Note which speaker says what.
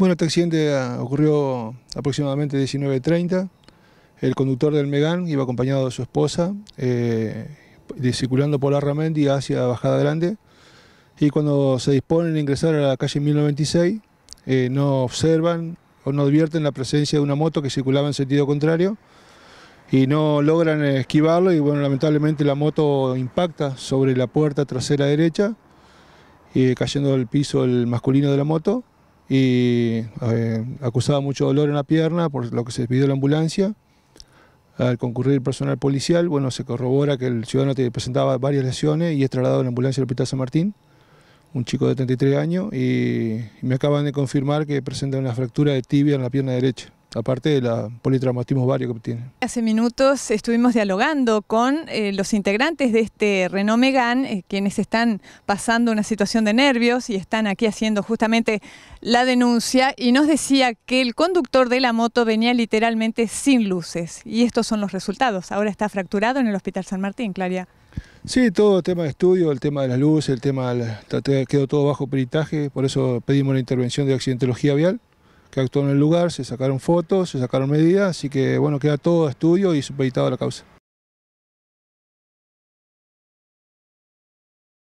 Speaker 1: Bueno, este accidente ah, ocurrió aproximadamente 19.30. El conductor del Megán iba acompañado de su esposa, eh, circulando por la Ramendi hacia Bajada Grande. Y cuando se disponen a ingresar a la calle 1096, eh, no observan o no advierten la presencia de una moto que circulaba en sentido contrario y no logran esquivarlo y bueno, lamentablemente la moto impacta sobre la puerta trasera derecha, eh, cayendo al piso el masculino de la moto y eh, acusaba mucho dolor en la pierna, por lo que se despidió la ambulancia. Al concurrir el personal policial, bueno, se corrobora que el ciudadano presentaba varias lesiones y es trasladado a la ambulancia del Hospital San Martín, un chico de 33 años, y me acaban de confirmar que presenta una fractura de tibia en la pierna derecha aparte de politraumatismo vario varios que tiene.
Speaker 2: Hace minutos estuvimos dialogando con eh, los integrantes de este Renault Megan, eh, quienes están pasando una situación de nervios y están aquí haciendo justamente la denuncia, y nos decía que el conductor de la moto venía literalmente sin luces, y estos son los resultados. Ahora está fracturado en el Hospital San Martín, Claria.
Speaker 1: Sí, todo el tema de estudio, el tema de las luces, el tema, quedó todo bajo peritaje, por eso pedimos la intervención de accidentología vial que actuó en el lugar, se sacaron fotos, se sacaron medidas, así que bueno, queda todo a estudio y supeditado a la causa.